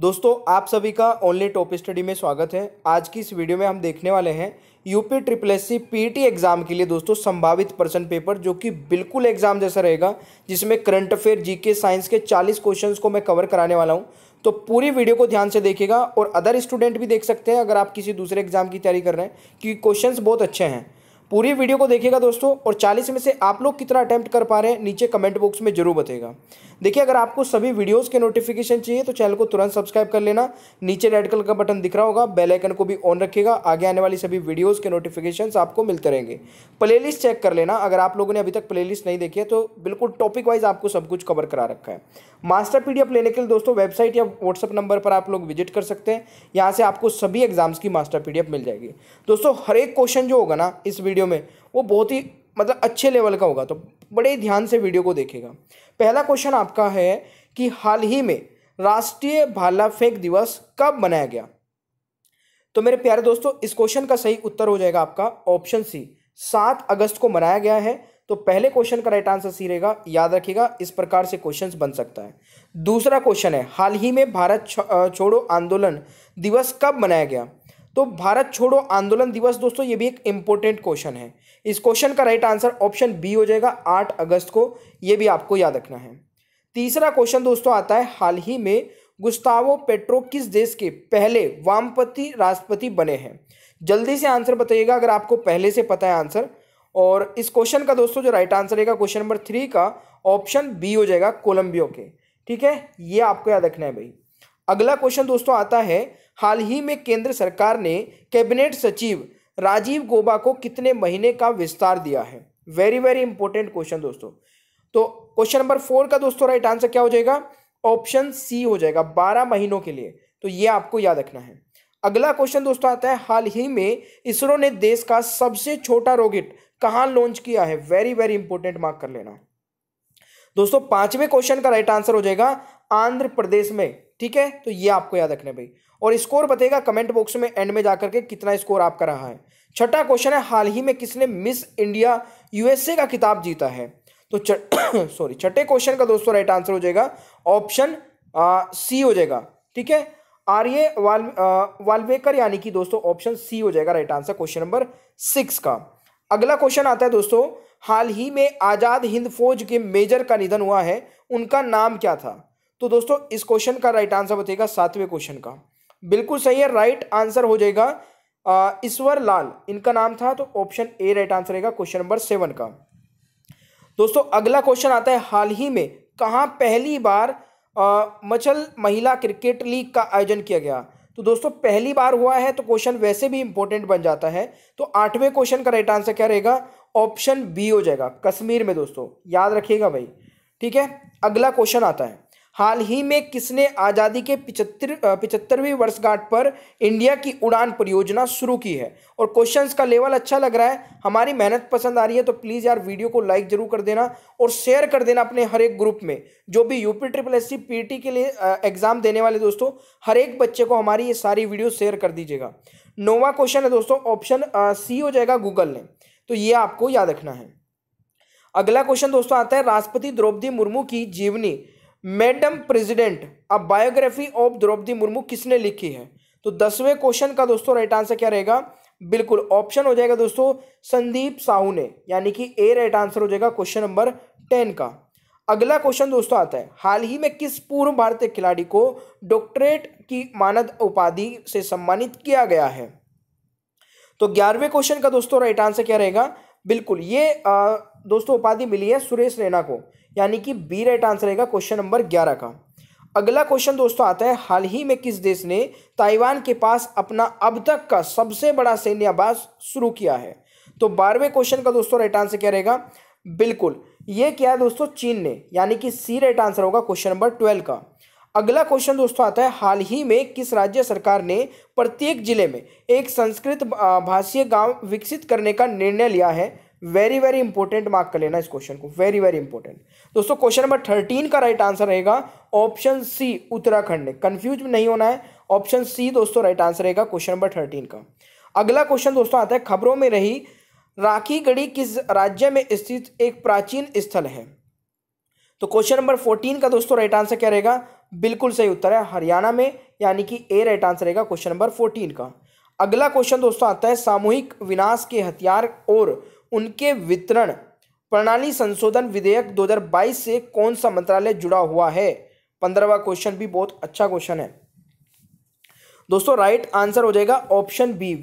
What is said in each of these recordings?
दोस्तों आप सभी का ओनली टॉप स्टडी में स्वागत है आज की इस वीडियो में हम देखने वाले हैं UP triple S C PT exam के लिए दोस्तों संभावित पर्सन पेपर जो कि बिल्कुल एग्जाम जैसा रहेगा जिसमें करंट अफेयर जीके साइंस के 40 क्वेश्चंस को मैं कवर कराने वाला हूं तो पूरी वीडियो को ध्यान से देखेगा और अदर स्टूडेंट भी देख सकते हैं अगर आप किसी दूसरे एग्जाम की तैयारी कर रहे हैं क्योंकि क्वेश्चन बहुत अच्छे हैं पूरी वीडियो को देखिएगा दोस्तों और 40 में से आप लोग कितना अटैम्प्ट कर पा रहे हैं नीचे कमेंट बॉक्स में जरूर बताएगा देखिए अगर आपको सभी वीडियोस के नोटिफिकेशन चाहिए तो चैनल को तुरंत सब्सक्राइब कर लेना नीचे रेड कलर का बटन दिख रहा होगा बेल आइकन को भी ऑन रखिएगा आगे आने वाली सभी वीडियोज़ के नोटिफिकेशन आपको मिलते रहेंगे प्लेलिस्ट चेक कर लेना अगर आप लोगों ने अभी तक प्लेलिस्ट नहीं देखी है तो बिल्कुल टॉपिक वाइज आपको सब कुछ कवर करा रखा है मास्टर पीडीएफ लेने के लिए दोस्तों वेबसाइट या व्हाट्सअप नंबर पर आप लोग विजिट कर सकते हैं यहाँ से आपको सभी एग्जाम्स की मास्टर पीडीएफ मिल जाएगी दोस्तों हर एक क्वेश्चन जो होगा ना इस वीडियो वीडियो में वो बहुत ही मतलब अच्छे लेवल का होगा तो बड़े ध्यान से वीडियो को देखेगा पहला क्वेश्चन आपका है कि हाल ही में राष्ट्रीय भाला फेंक दिवस कब मनाया गया तो मेरे प्यारे दोस्तों इस क्वेश्चन का सही उत्तर हो जाएगा आपका ऑप्शन सी सात अगस्त को मनाया गया है तो पहले क्वेश्चन का राइट आंसर सी रहेगा याद रखिएगा इस प्रकार से क्वेश्चंस बन सकता है दूसरा क्वेश्चन है हाल ही में भारत छोड़ो आंदोलन दिवस कब मनाया गया तो भारत छोड़ो आंदोलन दिवस दोस्तों ये भी एक इम्पोर्टेंट क्वेश्चन है इस क्वेश्चन का राइट आंसर ऑप्शन बी हो जाएगा आठ अगस्त को ये भी आपको याद रखना है तीसरा क्वेश्चन दोस्तों आता है हाल ही में गुस्तावो पेट्रो किस देश के पहले वामपति राष्ट्रपति बने हैं जल्दी से आंसर बताइएगा अगर आपको पहले से पता है आंसर और इस क्वेश्चन का दोस्तों जो राइट आंसर रहेगा क्वेश्चन नंबर थ्री का ऑप्शन बी हो जाएगा कोलंबियो के ठीक है ये आपको याद रखना है भाई अगला क्वेश्चन दोस्तों आता है हाल ही में केंद्र सरकार ने कैबिनेट सचिव राजीव गोबा को कितने महीने का विस्तार दिया है वेरी वेरी इंपॉर्टेंट क्वेश्चन दोस्तों तो क्वेश्चन नंबर फोर का दोस्तों राइट आंसर क्या हो जाएगा ऑप्शन सी हो जाएगा बारह महीनों के लिए तो ये आपको याद रखना है अगला क्वेश्चन दोस्तों आता है हाल ही में इसरो ने देश का सबसे छोटा रॉकेट कहाँ लॉन्च किया है वेरी वेरी इंपॉर्टेंट मार्क कर लेना दोस्तों पांचवें क्वेश्चन का राइट आंसर हो जाएगा आंध्र प्रदेश में ठीक है तो ये आपको याद रखना भाई और स्कोर बताएगा कमेंट बॉक्स में एंड में जाकर के कितना स्कोर आपका रहा है छठा क्वेश्चन है हाल ही में किसने मिस इंडिया यूएसए का किताब जीता है तो सॉरी छठे क्वेश्चन का दोस्तों राइट आंसर हो जाएगा ऑप्शन सी हो जाएगा ठीक है आर्य वाल वाल्वेकर यानी कि दोस्तों ऑप्शन सी हो जाएगा right answer question number six का अगला क्वेश्चन आता है दोस्तों हाल ही में आज़ाद हिंद फौज के मेजर का निधन हुआ है उनका नाम क्या था तो दोस्तों इस क्वेश्चन का राइट आंसर बताइएगा सातवें क्वेश्चन का बिल्कुल सही है राइट आंसर हो जाएगा ईश्वर लाल इनका नाम था तो ऑप्शन ए राइट आंसर रहेगा क्वेश्चन नंबर सेवन का दोस्तों अगला क्वेश्चन आता है हाल ही में कहाँ पहली बार आ, मचल महिला क्रिकेट लीग का आयोजन किया गया तो दोस्तों पहली बार हुआ है तो क्वेश्चन वैसे भी इंपॉर्टेंट बन जाता है तो आठवें क्वेश्चन का राइट आंसर क्या रहेगा ऑप्शन बी हो जाएगा कश्मीर में दोस्तों याद रखिएगा भाई ठीक है अगला क्वेश्चन आता है हाल ही में किसने आज़ादी के पिचहत्तर पिछहत्तरवीं वर्षगांठ पर इंडिया की उड़ान परियोजना शुरू की है और क्वेश्चंस का लेवल अच्छा लग रहा है हमारी मेहनत पसंद आ रही है तो प्लीज़ यार वीडियो को लाइक जरूर कर देना और शेयर कर देना अपने हर एक ग्रुप में जो भी यूपी ट्रिपल एस सी के लिए एग्ज़ाम देने वाले दोस्तों हर एक बच्चे को हमारी ये सारी वीडियो शेयर कर दीजिएगा नोवा क्वेश्चन है दोस्तों ऑप्शन सी हो जाएगा गूगल ने तो ये आपको याद रखना है अगला क्वेश्चन दोस्तों आता है राष्ट्रपति द्रौपदी मुर्मू की जीवनी मैडम प्रेसिडेंट अब बायोग्राफी ऑफ द्रौपदी मुर्मू किसने लिखी है तो दसवें क्वेश्चन का दोस्तों राइट आंसर क्या रहेगा बिल्कुल ऑप्शन हो जाएगा दोस्तों संदीप साहू ने यानी कि ए राइट आंसर हो जाएगा क्वेश्चन नंबर टेन का अगला क्वेश्चन दोस्तों आता है हाल ही में किस पूर्व भारतीय खिलाड़ी को डॉक्टरेट की मानद उपाधि से सम्मानित किया गया है तो ग्यारहवें क्वेश्चन का दोस्तों राइट आंसर क्या रहेगा बिल्कुल ये दोस्तों उपाधि मिली है सुरेश रैना को यानी कि बी राइट आंसर रहेगा क्वेश्चन नंबर ग्यारह का अगला क्वेश्चन दोस्तों आता है हाल ही में किस देश ने ताइवान के पास अपना अब तक का सबसे बड़ा सैन्याबास शुरू किया है तो बारहवें क्वेश्चन का दोस्तों राइट आंसर क्या रहेगा बिल्कुल ये क्या है दोस्तों चीन ने यानी कि सी राइट आंसर होगा क्वेश्चन नंबर ट्वेल्व का अगला क्वेश्चन दोस्तों आता है हाल ही में किस राज्य सरकार ने प्रत्येक जिले में एक संस्कृत भाषीय गांव विकसित करने का निर्णय लिया है वेरी वेरी इंपॉर्टेंट मार्क कर लेना इस क्वेश्चन को वेरी वेरी इंपॉर्टेंट दोस्तों क्वेश्चन नंबर थर्टीन का राइट आंसर रहेगा ऑप्शन सी उत्तराखंड कंफ्यूज नहीं होना है ऑप्शन सी दोस्तों राइट आंसर रहेगा क्वेश्चन नंबर थर्टीन का अगला क्वेश्चन दोस्तों आता है खबरों में रही राखी गढ़ी किस राज्य में स्थित एक प्राचीन स्थल है तो क्वेश्चन नंबर फोर्टीन का दोस्तों राइट आंसर क्या रहेगा बिल्कुल सही उत्तर है हरियाणा में यानी कि ए राइट आंसर रहेगा क्वेश्चन नंबर फोर्टीन का अगला क्वेश्चन दोस्तों आता है सामूहिक विनाश के हथियार और उनके वितरण प्रणाली संशोधन विधेयक 2022 से कौन सा मंत्रालय जुड़ा हुआ है पंद्रहवा क्वेश्चन भी बहुत अच्छा क्वेश्चन है दोस्तों राइट आंसर हो जाएगा ऑप्शन बी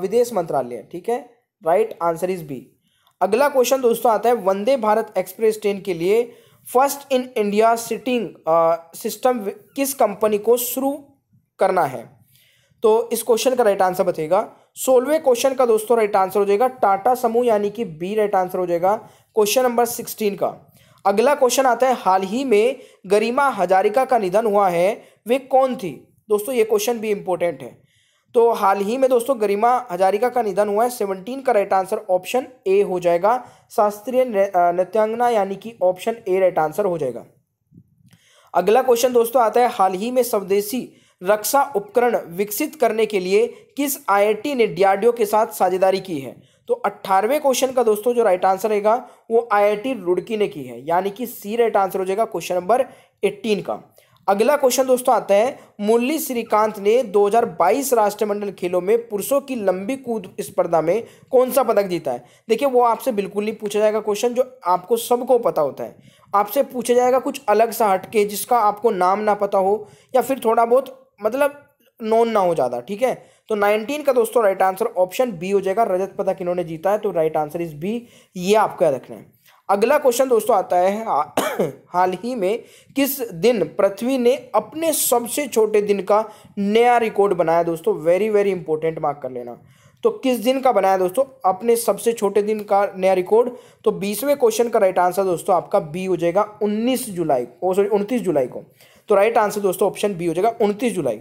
विदेश मंत्रालय ठीक है राइट आंसर इज बी अगला क्वेश्चन दोस्तों आता है वंदे भारत एक्सप्रेस ट्रेन के लिए first in India sitting system किस कंपनी को शुरू करना है तो इस क्वेश्चन का राइट आंसर बताइएगा सोलवे क्वेश्चन का दोस्तों राइट आंसर हो जाएगा टाटा समूह यानी कि बी राइट आंसर हो जाएगा क्वेश्चन नंबर सिक्सटीन का अगला क्वेश्चन आता है हाल ही में गरिमा हजारिका का निधन हुआ है वे कौन थी दोस्तों ये क्वेश्चन भी इंपॉर्टेंट है तो हाल ही में दोस्तों गरिमा हजारिका का निधन हुआ है सेवनटीन का राइट आंसर ऑप्शन ए हो जाएगा शास्त्रीय नृत्यांगना यानी कि ऑप्शन ए राइट आंसर हो जाएगा अगला क्वेश्चन दोस्तों आता है हाल ही में स्वदेशी रक्षा उपकरण विकसित करने के लिए किस आईआईटी ने डीआरडीओ के साथ साझेदारी की है तो अट्ठारहवें क्वेश्चन का दोस्तों जो राइट आंसर रहेगा वो आईआईटी रुड़की ने की है यानी कि सी राइट आंसर हो जाएगा क्वेश्चन नंबर एट्टीन का अगला क्वेश्चन दोस्तों आता है मुरली श्रीकांत ने 2022 राष्ट्रमंडल खेलों में पुरुषों की लंबी कूद स्पर्धा में कौन सा पदक जीता है देखिए वो आपसे बिल्कुल नहीं पूछा जाएगा क्वेश्चन जो आपको सबको पता होता है आपसे पूछा जाएगा कुछ अलग सा हटके जिसका आपको नाम ना पता हो या फिर थोड़ा बहुत मतलब नॉन ना हो ज़्यादा ठीक है तो 19 का दोस्तों राइट आंसर ऑप्शन बी हो जाएगा रजत पदक इन्होंने जीता है तो राइट आंसर इज बी ये आपको याद रखना है अगला क्वेश्चन दोस्तों आता है हाल ही में किस दिन पृथ्वी ने अपने सबसे छोटे दिन का नया रिकॉर्ड बनाया दोस्तों वेरी वेरी इंपॉर्टेंट मार्क कर लेना तो किस दिन का बनाया दोस्तों अपने सबसे छोटे दिन का नया रिकॉर्ड तो बीसवें क्वेश्चन का राइट आंसर दोस्तों आपका बी हो जाएगा उन्नीस जुलाई ओ सॉरी उनतीस जुलाई को तो राइट आंसर दोस्तों ऑप्शन बी हो जाएगा उनतीस जुलाई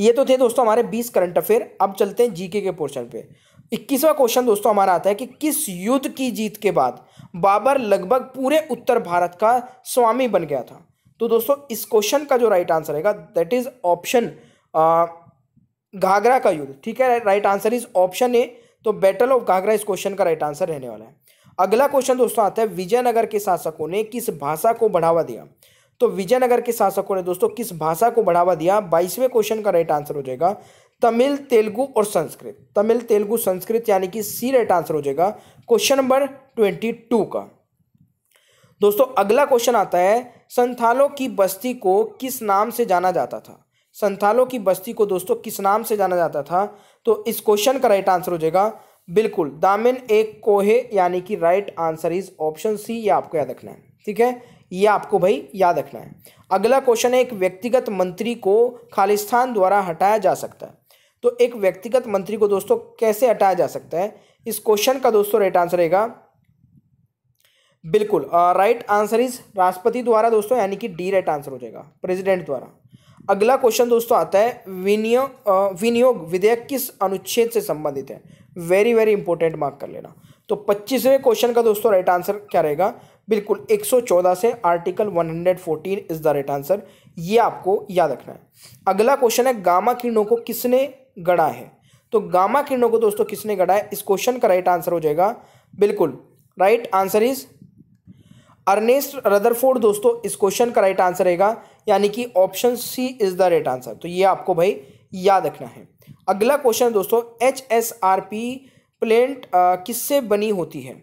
ये तो थे दोस्तों हमारे बीस करंट अफेयर अब चलते हैं जीके के पोर्शन पे इक्कीसवा क्वेश्चन दोस्तों हमारा आता है कि किस युद्ध की जीत के बाद बाबर लगभग पूरे उत्तर भारत का स्वामी बन गया था तो दोस्तों इस क्वेश्चन का जो राइट आंसर रहेगा दैट इज ऑप्शन घाघरा का युद्ध ठीक है right answer is option A तो बैटल ऑफ घाघरा इस क्वेश्चन का राइट आंसर रहने वाला है अगला क्वेश्चन दोस्तों आता है विजयनगर के शासकों ने किस भाषा को बढ़ावा दिया तो विजयनगर के शासकों ने दोस्तों किस भाषा को बढ़ावा दिया बाईसवें क्वेश्चन का राइट आंसर हो जाएगा तमिल तेलुगु और संस्कृत तमिल तेलुगु संस्कृत यानी कि सी राइट आंसर हो जाएगा क्वेश्चन नंबर ट्वेंटी टू का दोस्तों अगला क्वेश्चन आता है संथालों की बस्ती को किस नाम से जाना जाता था संथालों की बस्ती को दोस्तों किस नाम से जाना जाता था तो इस क्वेश्चन का राइट आंसर हो जाएगा बिल्कुल दामिन एक कोहे यानी कि right answer is option C ये आपको याद रखना है ठीक है ये आपको भाई याद रखना है अगला क्वेश्चन है एक व्यक्तिगत मंत्री को खालिस्तान द्वारा हटाया जा सकता है तो एक व्यक्तिगत मंत्री को दोस्तों कैसे हटाया जा सकता है इस क्वेश्चन का दोस्तों राइट आंसर रहेगा बिल्कुल राइट आंसर इज राष्ट्रपति द्वारा दोस्तों यानी कि डी राइट आंसर हो जाएगा प्रेसिडेंट द्वारा अगला क्वेश्चन दोस्तों आता है विनियोग विनियोग विधेयक किस अनुच्छेद से संबंधित है वेरी वेरी इंपॉर्टेंट मार्क कर लेना तो पच्चीसवें क्वेश्चन का दोस्तों राइट आंसर क्या रहेगा बिल्कुल 114 से article 114 is the right answer ये आपको याद रखना है अगला क्वेश्चन है गामा किरणों को किसने गढ़ा है तो गामा किरणों को दोस्तों किसने गढ़ा है इस क्वेश्चन का राइट आंसर हो जाएगा बिल्कुल right answer is Ernest Rutherford दोस्तों इस क्वेश्चन का राइट आंसर रहेगा यानी कि option C is the right answer तो ये आपको भाई याद रखना है अगला क्वेश्चन दोस्तों H S R P plate किससे बनी होती है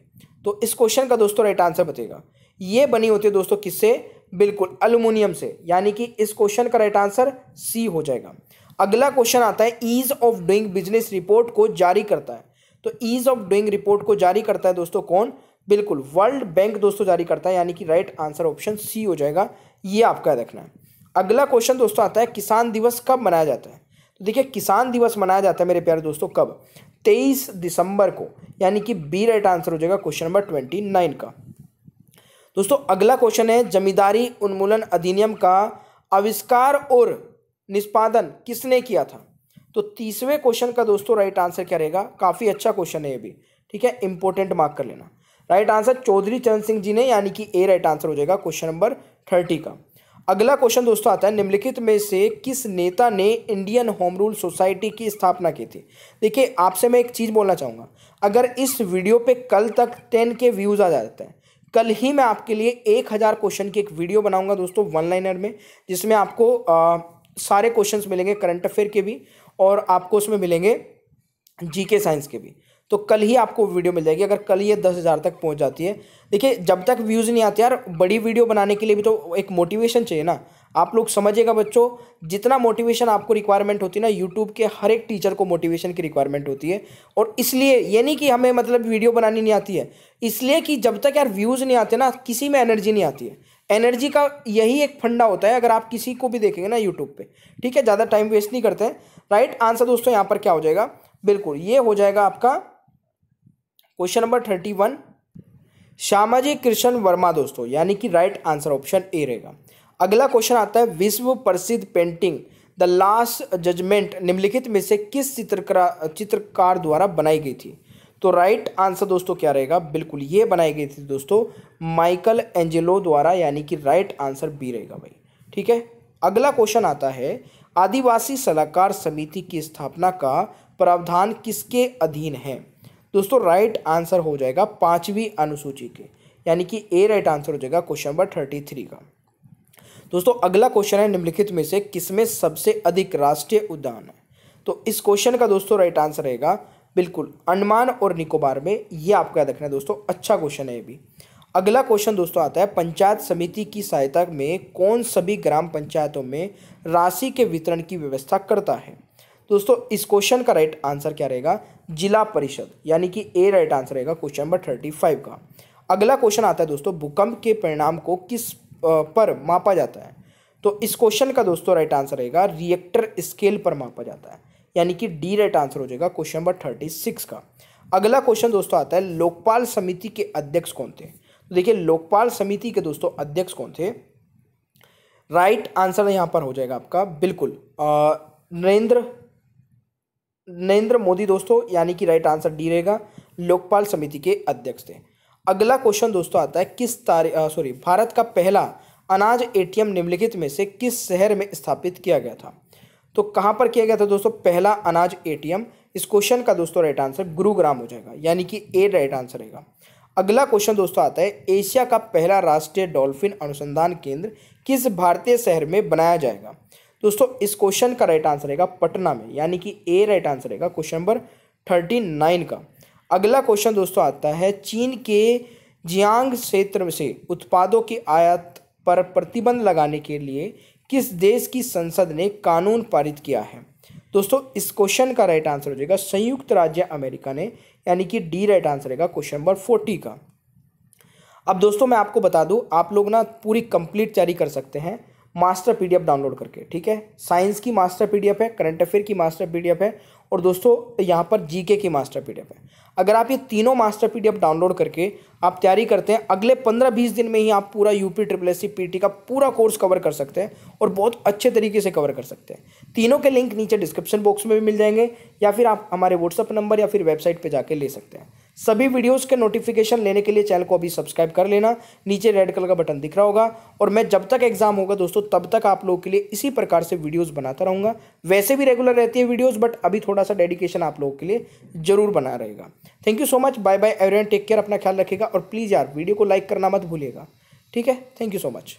तो इस क्वेश्चन का दोस्तों राइट आंसर बचेगा ये बनी होती है दोस्तों किससे बिल्कुल अलूमिनियम से यानी कि इस क्वेश्चन का राइट आंसर सी हो जाएगा अगला क्वेश्चन आता है ease of doing business report को जारी करता है तो ईज ऑफ डूइंग रिपोर्ट को जारी करता है दोस्तों कौन बिल्कुल वर्ल्ड बैंक दोस्तों जारी करता है यानी कि राइट आंसर ऑप्शन सी हो जाएगा ये आपका रखना है अगला क्वेश्चन दोस्तों आता है किसान दिवस कब मनाया जाता है तो देखिए किसान दिवस मनाया जाता है मेरे प्यारे दोस्तों कब तेईस दिसंबर को यानी कि बी राइट आंसर हो जाएगा क्वेश्चन नंबर ट्वेंटी नाइन का दोस्तों अगला क्वेश्चन है जमींदारी उन्मूलन अधिनियम का आविष्कार और निष्पादन किसने किया था तो तीसवें क्वेश्चन का दोस्तों राइट आंसर क्या रहेगा काफ़ी अच्छा क्वेश्चन है ये भी ठीक है इंपॉर्टेंट मार्क कर लेना राइट आंसर चौधरी चरण सिंह जी ने यानी कि ए राइट आंसर हो जाएगा क्वेश्चन नंबर थर्टी का अगला क्वेश्चन दोस्तों आता है निम्नलिखित में से किस नेता ने इंडियन होम रूल सोसाइटी की स्थापना की थी देखिए आपसे मैं एक चीज़ बोलना चाहूँगा अगर इस वीडियो पे कल तक टेन के व्यूज़ आ जाते हैं कल ही मैं आपके लिए एक हज़ार क्वेश्चन की एक वीडियो बनाऊंगा दोस्तों वन लाइनर में जिसमें आपको आ, सारे क्वेश्चन मिलेंगे करंट अफेयर के भी और आपको उसमें मिलेंगे जी साइंस के भी तो कल ही आपको वीडियो मिल जाएगी अगर कल ये दस हज़ार तक पहुंच जाती है देखिए जब तक व्यूज़ नहीं आते यार बड़ी वीडियो बनाने के लिए भी तो एक मोटिवेशन चाहिए ना आप लोग समझिएगा बच्चों जितना मोटिवेशन आपको रिक्वायरमेंट होती है ना यूट्यूब के हर एक टीचर को मोटिवेशन की रिक्वायरमेंट होती है और इसलिए ये नहीं कि हमें मतलब वीडियो बनानी नहीं आती है इसलिए कि जब तक यार व्यूज़ नहीं आते ना किसी में एनर्जी नहीं आती है एनर्जी का यही एक फंडा होता है अगर आप किसी को भी देखेंगे ना यूट्यूब पर ठीक है ज़्यादा टाइम वेस्ट नहीं करते हैं राइट आंसर दोस्तों यहाँ पर क्या हो जाएगा बिल्कुल ये हो जाएगा आपका question number thirty one Shyamji Krishna Varma दोस्तों यानी कि राइट आंसर ऑप्शन ए रहेगा अगला क्वेश्चन आता है विश्व प्रसिद्ध पेंटिंग द लास्ट जजमेंट निम्नलिखित में से किस चित्रकार चित्रकार द्वारा बनाई गई थी तो राइट आंसर दोस्तों क्या रहेगा बिल्कुल ये बनाई गई थी दोस्तों माइकल एंजेलो द्वारा यानी कि राइट आंसर बी रहेगा भाई ठीक है अगला क्वेश्चन आता है आदिवासी सलाहकार समिति की स्थापना का प्रावधान किसके अधीन है दोस्तों राइट आंसर हो जाएगा पाँचवीं अनुसूची के यानी कि ए राइट आंसर हो जाएगा क्वेश्चन नंबर थर्टी थ्री का दोस्तों अगला क्वेश्चन है निम्नलिखित में से किसमें सबसे अधिक राष्ट्रीय उद्यान है तो इस क्वेश्चन का दोस्तों राइट आंसर रहेगा बिल्कुल अंडमान और निकोबार में ये आपको याद रखना है दोस्तों अच्छा क्वेश्चन है ये भी अगला क्वेश्चन दोस्तों आता है पंचायत समिति की सहायता में कौन सभी ग्राम पंचायतों में राशि के वितरण की व्यवस्था करता है दोस्तों इस क्वेश्चन का राइट आंसर क्या रहेगा जिला परिषद यानी कि ए राइट आंसर रहेगा क्वेश्चन नंबर थर्टी फाइव का अगला क्वेश्चन आता है दोस्तों भूकंप के परिणाम को किस पर मापा जाता है तो इस क्वेश्चन का दोस्तों राइट आंसर रहेगा रिएक्टर स्केल पर मापा जाता है यानी कि डी राइट आंसर हो जाएगा क्वेश्चन नंबर थर्टी सिक्स का अगला क्वेश्चन दोस्तों आता है लोकपाल समिति के अध्यक्ष कौन थे तो देखिए लोकपाल समिति के दोस्तों अध्यक्ष कौन थे राइट आंसर यहाँ पर हो जाएगा आपका बिल्कुल नरेंद्र नरेंद्र मोदी दोस्तों यानी कि राइट आंसर डी रहेगा लोकपाल समिति के अध्यक्ष थे अगला क्वेश्चन दोस्तों आता है किस तारीख सॉरी भारत का पहला अनाज एटीएम निम्नलिखित में से किस शहर में स्थापित किया गया था तो कहाँ पर किया गया था दोस्तों पहला अनाज एटीएम इस क्वेश्चन का दोस्तों राइट आंसर गुरुग्राम हो जाएगा यानी कि ए राइट आंसर रहेगा अगला क्वेश्चन दोस्तों आता है एशिया का पहला राष्ट्रीय डॉल्फिन अनुसंधान केंद्र किस भारतीय शहर में बनाया जाएगा दोस्तों इस क्वेश्चन का राइट आंसर रहेगा पटना में यानी कि ए राइट आंसर रहेगा क्वेश्चन नंबर थर्टी नाइन का अगला क्वेश्चन दोस्तों आता है चीन के जियांग क्षेत्र से उत्पादों के आयात पर प्रतिबंध लगाने के लिए किस देश की संसद ने कानून पारित किया है दोस्तों इस क्वेश्चन का राइट आंसर हो जाएगा संयुक्त राज्य अमेरिका ने यानी कि डी राइट आंसर रहेगा क्वेश्चन नंबर फोर्टी का अब दोस्तों मैं आपको बता दूं आप लोग ना पूरी कंप्लीट तैयारी कर सकते हैं मास्टर पीडीएफ डाउनलोड करके ठीक है साइंस की मास्टर पीडीएफ है करंट अफेयर की मास्टर पीडीएफ है और दोस्तों यहाँ पर जीके की मास्टर पीडीएफ है अगर आप ये तीनों मास्टर पीडीएफ डाउनलोड करके आप तैयारी करते हैं अगले पंद्रह बीस दिन में ही आप पूरा यूपी ट्रिपल एस सी का पूरा कोर्स कवर कर सकते हैं और बहुत अच्छे तरीके से कवर कर सकते हैं तीनों के लिंक नीचे डिस्क्रिप्शन बॉक्स में भी मिल जाएंगे या फिर आप हमारे व्हाट्सअप नंबर या फिर वेबसाइट पर जाके ले सकते हैं सभी वीडियोस के नोटिफिकेशन लेने के लिए चैनल को अभी सब्सक्राइब कर लेना नीचे रेड कलर का बटन दिख रहा होगा और मैं जब तक एग्जाम होगा दोस्तों तब तक आप लोगों के लिए इसी प्रकार से वीडियोस बनाता रहूंगा वैसे भी रेगुलर रहती है वीडियोस बट अभी थोड़ा सा डेडिकेशन आप लोगों के लिए जरूर बना रहेगा thank you so much bye bye every take care अपना ख्याल रखेगा और प्लीज़ यार वीडियो को लाइक करना मत भूलिएगा ठीक है थैंक यू सो मच